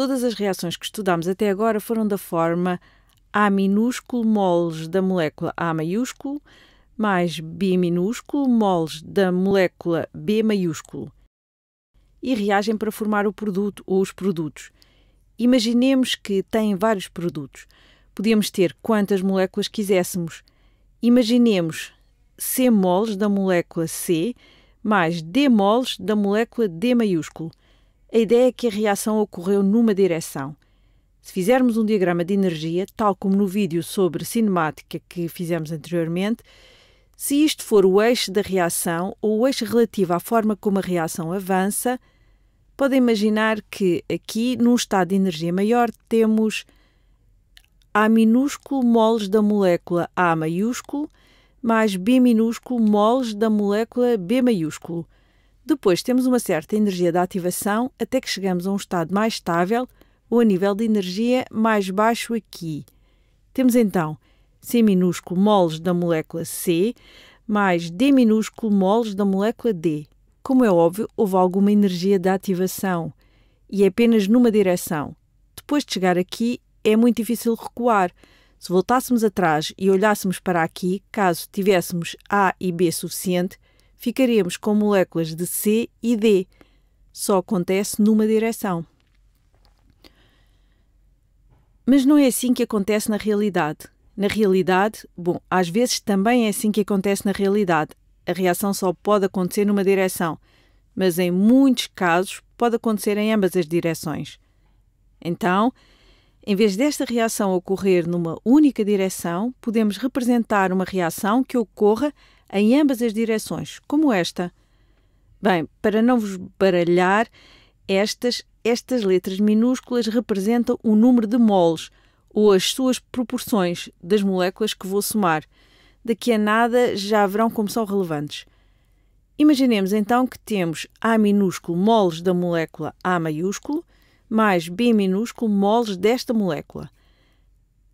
Todas as reações que estudamos até agora foram da forma A minúsculo moles da molécula A maiúsculo mais B minúsculo moles da molécula B maiúsculo e reagem para formar o produto ou os produtos. Imaginemos que têm vários produtos. Podíamos ter quantas moléculas quiséssemos. Imaginemos C moles da molécula C mais D moles da molécula D maiúsculo a ideia é que a reação ocorreu numa direção. Se fizermos um diagrama de energia, tal como no vídeo sobre cinemática que fizemos anteriormente, se isto for o eixo da reação ou o eixo relativo à forma como a reação avança, podem imaginar que aqui, num estado de energia maior, temos A minúsculo moles da molécula A maiúsculo mais B minúsculo moles da molécula B maiúsculo. Depois temos uma certa energia de ativação até que chegamos a um estado mais estável ou a nível de energia mais baixo aqui. Temos então C minúsculo moles da molécula C mais D minúsculo moles da molécula D. Como é óbvio, houve alguma energia de ativação e é apenas numa direção. Depois de chegar aqui, é muito difícil recuar. Se voltássemos atrás e olhássemos para aqui, caso tivéssemos A e B suficiente, ficaremos com moléculas de C e D. Só acontece numa direção. Mas não é assim que acontece na realidade. Na realidade, bom, às vezes também é assim que acontece na realidade. A reação só pode acontecer numa direção, mas em muitos casos pode acontecer em ambas as direções. Então, em vez desta reação ocorrer numa única direção, podemos representar uma reação que ocorra em ambas as direções, como esta. Bem, para não vos baralhar, estas, estas letras minúsculas representam o número de moles ou as suas proporções das moléculas que vou somar. Daqui a nada já verão como são relevantes. Imaginemos então que temos A minúsculo moles da molécula A maiúsculo mais B minúsculo moles desta molécula.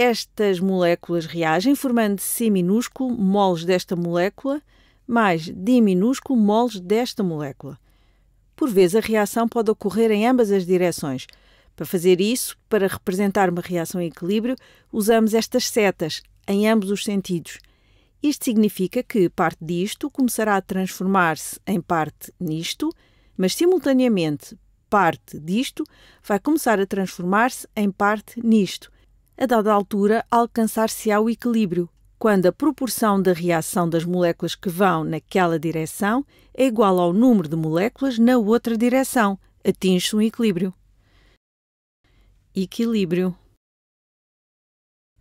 Estas moléculas reagem formando C minúsculo moles desta molécula mais D minúsculo moles desta molécula. Por vezes a reação pode ocorrer em ambas as direções. Para fazer isso, para representar uma reação em equilíbrio, usamos estas setas em ambos os sentidos. Isto significa que parte disto começará a transformar-se em parte nisto, mas simultaneamente parte disto vai começar a transformar-se em parte nisto a dada altura alcançar-se-á o equilíbrio, quando a proporção da reação das moléculas que vão naquela direção é igual ao número de moléculas na outra direção, atinge-se um equilíbrio. Equilíbrio.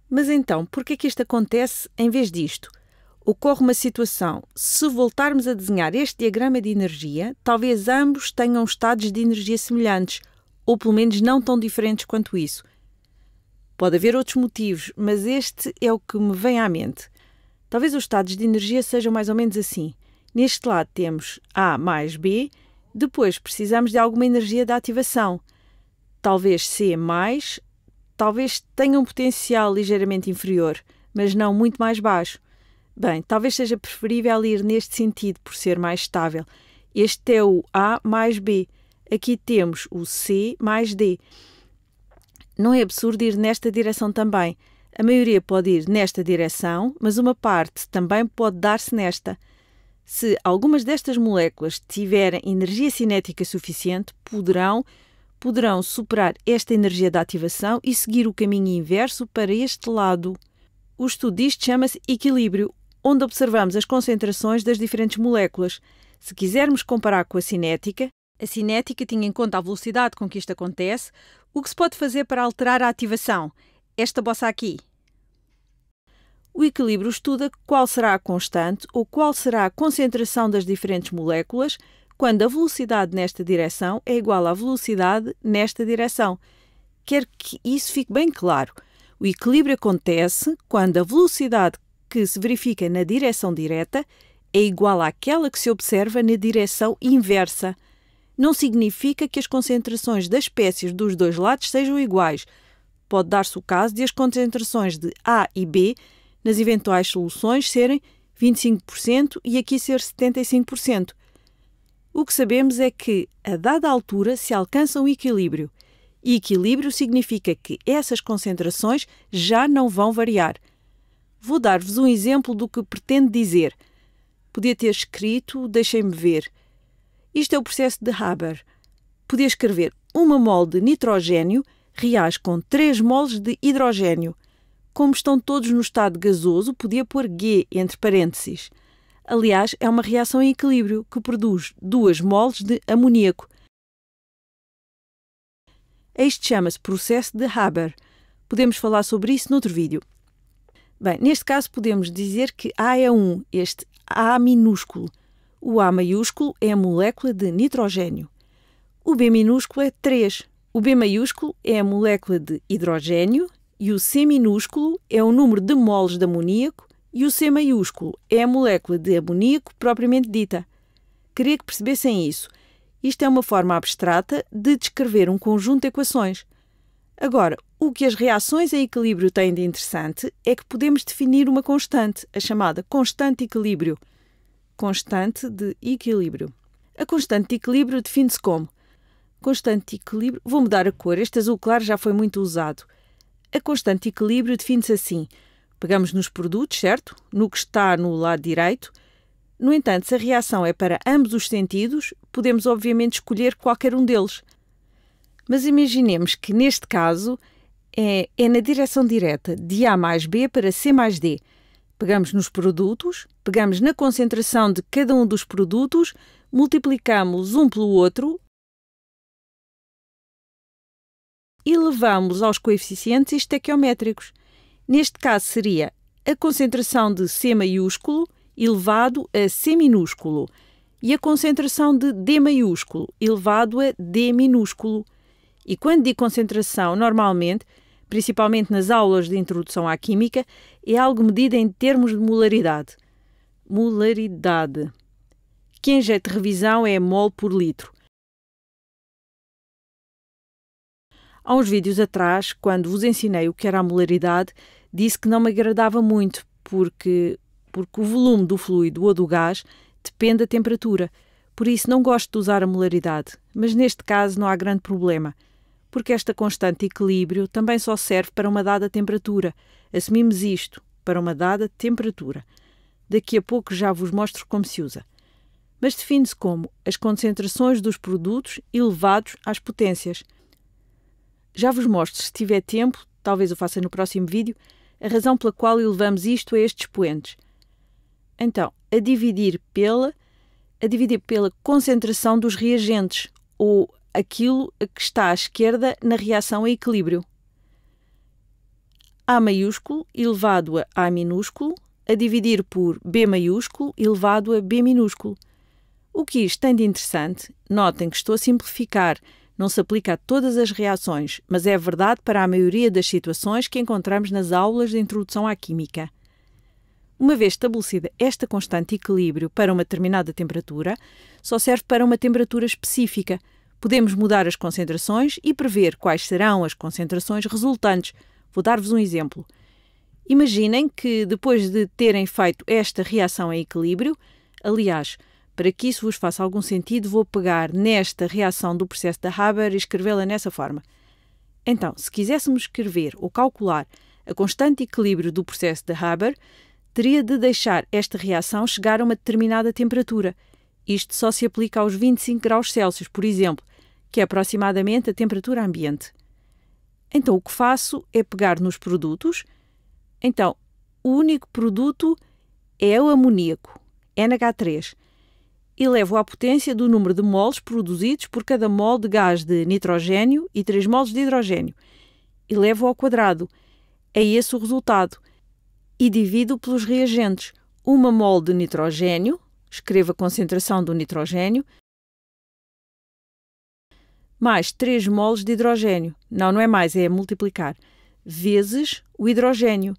Mas então, por que é que isto acontece em vez disto? Ocorre uma situação. Se voltarmos a desenhar este diagrama de energia, talvez ambos tenham estados de energia semelhantes, ou pelo menos não tão diferentes quanto isso – Pode haver outros motivos, mas este é o que me vem à mente. Talvez os estados de energia sejam mais ou menos assim. Neste lado temos A mais B, depois precisamos de alguma energia de ativação. Talvez C mais, talvez tenha um potencial ligeiramente inferior, mas não muito mais baixo. Bem, talvez seja preferível ir neste sentido por ser mais estável. Este é o A mais B. Aqui temos o C mais D. Não é absurdo ir nesta direção também. A maioria pode ir nesta direção, mas uma parte também pode dar-se nesta. Se algumas destas moléculas tiverem energia cinética suficiente, poderão poderão superar esta energia da ativação e seguir o caminho inverso para este lado. O estudo disto chama-se equilíbrio, onde observamos as concentrações das diferentes moléculas. Se quisermos comparar com a cinética, a cinética tinha em conta a velocidade com que isto acontece, o que se pode fazer para alterar a ativação. Esta bossa aqui. O equilíbrio estuda qual será a constante ou qual será a concentração das diferentes moléculas quando a velocidade nesta direção é igual à velocidade nesta direção. Quero que isso fique bem claro. O equilíbrio acontece quando a velocidade que se verifica na direção direta é igual àquela que se observa na direção inversa não significa que as concentrações das espécies dos dois lados sejam iguais. Pode dar-se o caso de as concentrações de A e B nas eventuais soluções serem 25% e aqui ser 75%. O que sabemos é que, a dada altura, se alcança um equilíbrio. E equilíbrio significa que essas concentrações já não vão variar. Vou dar-vos um exemplo do que pretendo dizer. Podia ter escrito, deixem-me ver, isto é o processo de Haber. Podia escrever uma mol de nitrogênio reage com 3 moles de hidrogênio. Como estão todos no estado gasoso, podia pôr G entre parênteses. Aliás, é uma reação em equilíbrio que produz 2 moles de amoníaco. Este chama-se processo de Haber. Podemos falar sobre isso noutro vídeo. Bem, neste caso podemos dizer que A é 1, este A minúsculo. O A maiúsculo é a molécula de nitrogênio. O B minúsculo é 3. O B maiúsculo é a molécula de hidrogênio e o C minúsculo é o número de moles de amoníaco e o C maiúsculo é a molécula de amoníaco propriamente dita. Queria que percebessem isso. Isto é uma forma abstrata de descrever um conjunto de equações. Agora, o que as reações em equilíbrio têm de interessante é que podemos definir uma constante, a chamada constante de equilíbrio constante de equilíbrio. A constante de equilíbrio define-se como constante de equilíbrio. Vou mudar a cor, este azul claro já foi muito usado. A constante de equilíbrio define-se assim: pegamos nos produtos, certo? No que está no lado direito. No entanto, se a reação é para ambos os sentidos, podemos obviamente escolher qualquer um deles. Mas imaginemos que neste caso é, é na direção direta de A mais B para C mais D. Pegamos nos produtos, pegamos na concentração de cada um dos produtos, multiplicamos um pelo outro e levamos aos coeficientes estequiométricos. Neste caso seria a concentração de C maiúsculo elevado a C minúsculo e a concentração de D maiúsculo elevado a D minúsculo. E quando digo concentração, normalmente principalmente nas aulas de introdução à química, é algo medido em termos de molaridade. Molaridade. Que em jeito de revisão é mol por litro. Há uns vídeos atrás, quando vos ensinei o que era a molaridade, disse que não me agradava muito, porque, porque o volume do fluido ou do gás depende da temperatura. Por isso não gosto de usar a molaridade, mas neste caso não há grande problema porque esta constante equilíbrio também só serve para uma dada temperatura. Assumimos isto, para uma dada temperatura. Daqui a pouco já vos mostro como se usa. Mas define-se como as concentrações dos produtos elevados às potências. Já vos mostro, se tiver tempo, talvez o faça no próximo vídeo, a razão pela qual elevamos isto a estes poentes. Então, a dividir pela a dividir pela concentração dos reagentes ou aquilo que está à esquerda na reação a equilíbrio. A maiúsculo elevado a A minúsculo a dividir por B maiúsculo elevado a B minúsculo. O que isto tem de interessante, notem que estou a simplificar, não se aplica a todas as reações, mas é verdade para a maioria das situações que encontramos nas aulas de introdução à química. Uma vez estabelecida esta constante equilíbrio para uma determinada temperatura, só serve para uma temperatura específica, Podemos mudar as concentrações e prever quais serão as concentrações resultantes. Vou dar-vos um exemplo. Imaginem que, depois de terem feito esta reação em equilíbrio, aliás, para que isso vos faça algum sentido, vou pegar nesta reação do processo da Haber e escrevê-la nessa forma. Então, se quiséssemos escrever ou calcular a constante equilíbrio do processo de Haber, teria de deixar esta reação chegar a uma determinada temperatura – isto só se aplica aos 25 graus Celsius, por exemplo, que é aproximadamente a temperatura ambiente. Então o que faço é pegar nos produtos. Então, o único produto é o amoníaco, NH3, e levo à potência do número de moles produzidos por cada mol de gás de nitrogênio e 3 moles de hidrogênio, e levo ao quadrado. É esse o resultado. E divido pelos reagentes, uma mol de nitrogênio, escreva a concentração do nitrogênio, mais 3 moles de hidrogênio. Não, não é mais, é multiplicar. Vezes o hidrogênio.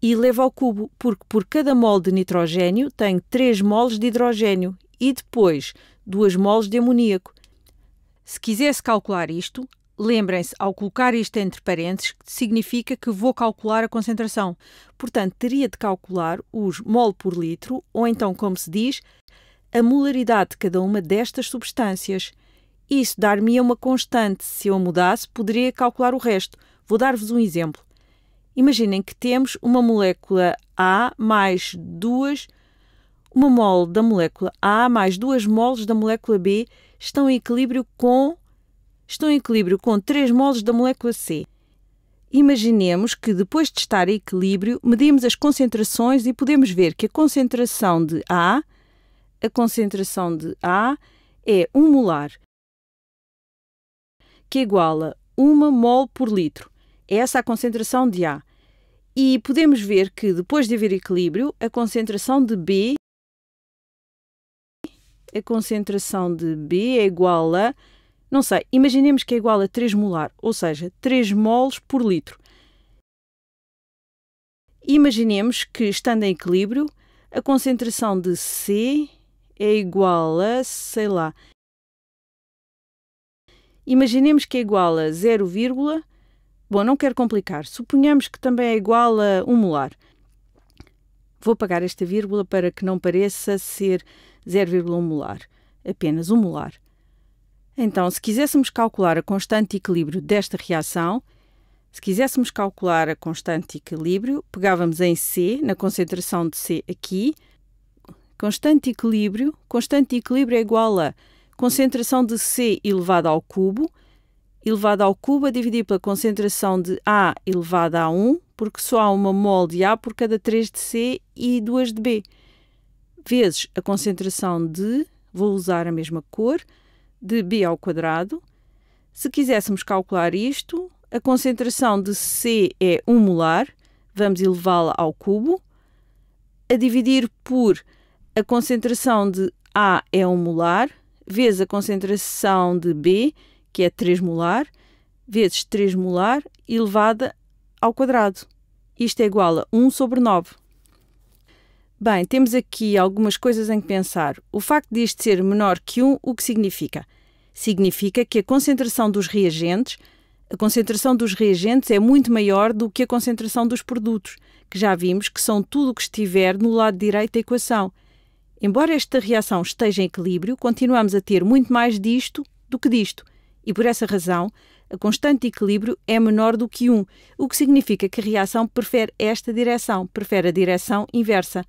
E leva ao cubo, porque por cada mole de nitrogênio tenho 3 moles de hidrogênio e depois 2 moles de amoníaco. Se quisesse calcular isto, Lembrem-se, ao colocar isto entre parênteses, significa que vou calcular a concentração. Portanto, teria de calcular os mol por litro, ou então, como se diz, a molaridade de cada uma destas substâncias. Isso dar-me-ia uma constante. Se eu mudasse, poderia calcular o resto. Vou dar-vos um exemplo. Imaginem que temos uma molécula A mais duas, uma mol da molécula A mais duas moles da molécula B estão em equilíbrio com estão em equilíbrio com 3 moles da molécula C. Imaginemos que depois de estar em equilíbrio, medimos as concentrações e podemos ver que a concentração de A, a concentração de A é 1 molar, que iguala 1 mol por litro. É essa a concentração de A. E podemos ver que depois de haver equilíbrio, a concentração de B a concentração de B é igual a não sei, imaginemos que é igual a 3 molar, ou seja, 3 moles por litro. Imaginemos que, estando em equilíbrio, a concentração de C é igual a, sei lá, imaginemos que é igual a 0, bom, não quero complicar, suponhamos que também é igual a 1 molar. Vou apagar esta vírgula para que não pareça ser 0,1 molar, apenas 1 molar. Então, se quiséssemos calcular a constante de equilíbrio desta reação, se quiséssemos calcular a constante equilíbrio, pegávamos em C, na concentração de C aqui. Constante equilíbrio, constante equilíbrio é igual a concentração de C elevada ao cubo, elevada ao cubo a é dividir pela concentração de A elevada a 1, porque só há uma mol de A por cada 3 de C e 2 de B, vezes a concentração de, vou usar a mesma cor, de b ao quadrado. Se quiséssemos calcular isto, a concentração de C é 1 molar, vamos elevá-la ao cubo, a dividir por a concentração de A é 1 molar, vezes a concentração de B, que é 3 molar, vezes 3 molar elevada ao quadrado. Isto é igual a 1 sobre 9. Bem, temos aqui algumas coisas em que pensar. O facto de este ser menor que 1, o que significa? Significa que a concentração dos reagentes, a concentração dos reagentes é muito maior do que a concentração dos produtos, que já vimos que são tudo o que estiver no lado direito da equação. Embora esta reação esteja em equilíbrio, continuamos a ter muito mais disto do que disto, e por essa razão, a constante de equilíbrio é menor do que 1, o que significa que a reação prefere esta direção, prefere a direção inversa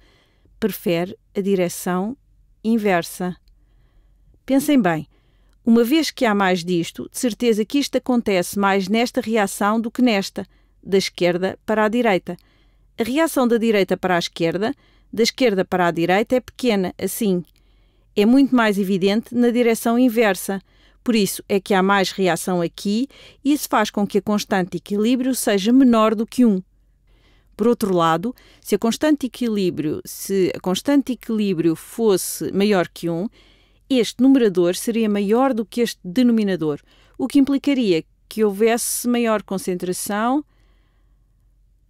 prefere a direção inversa. Pensem bem, uma vez que há mais disto, de certeza que isto acontece mais nesta reação do que nesta, da esquerda para a direita. A reação da direita para a esquerda, da esquerda para a direita, é pequena, assim. É muito mais evidente na direção inversa. Por isso é que há mais reação aqui e isso faz com que a constante de equilíbrio seja menor do que 1. Um. Por outro lado, se a constante equilíbrio, se a constante equilíbrio fosse maior que 1, este numerador seria maior do que este denominador, o que implicaria que houvesse maior concentração.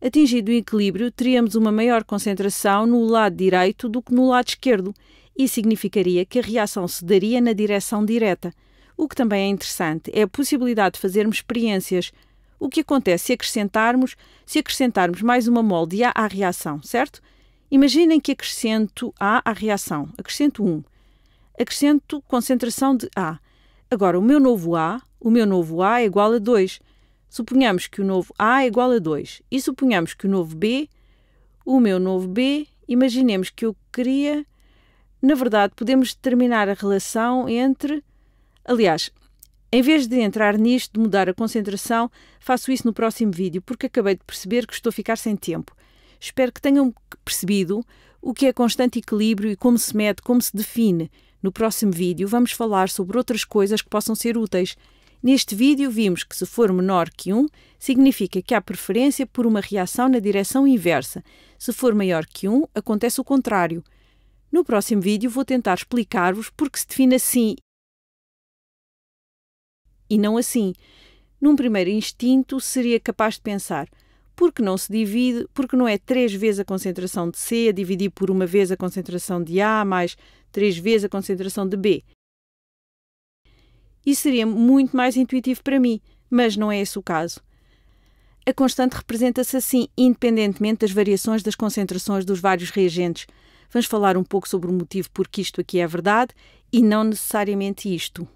Atingido o equilíbrio, teríamos uma maior concentração no lado direito do que no lado esquerdo, e significaria que a reação se daria na direção direta. O que também é interessante é a possibilidade de fazermos experiências o que acontece se acrescentarmos, se acrescentarmos mais uma mol de A à reação, certo? Imaginem que acrescento A à reação, acrescento 1, acrescento concentração de A. Agora, o meu novo A, o meu novo A é igual a 2. Suponhamos que o novo A é igual a 2 e suponhamos que o novo B, o meu novo B, imaginemos que eu queria. Na verdade, podemos determinar a relação entre. Aliás, em vez de entrar nisto, de mudar a concentração, faço isso no próximo vídeo, porque acabei de perceber que estou a ficar sem tempo. Espero que tenham percebido o que é constante equilíbrio e como se mede, como se define. No próximo vídeo vamos falar sobre outras coisas que possam ser úteis. Neste vídeo vimos que se for menor que 1, significa que há preferência por uma reação na direção inversa. Se for maior que 1, acontece o contrário. No próximo vídeo vou tentar explicar-vos porque se define assim e não assim. Num primeiro instinto, seria capaz de pensar: por que não se divide? Porque não é três vezes a concentração de C a dividir por uma vez a concentração de A mais três vezes a concentração de B? Isso seria muito mais intuitivo para mim, mas não é esse o caso. A constante representa-se assim, independentemente das variações das concentrações dos vários reagentes. Vamos falar um pouco sobre o motivo por que isto aqui é verdade e não necessariamente isto.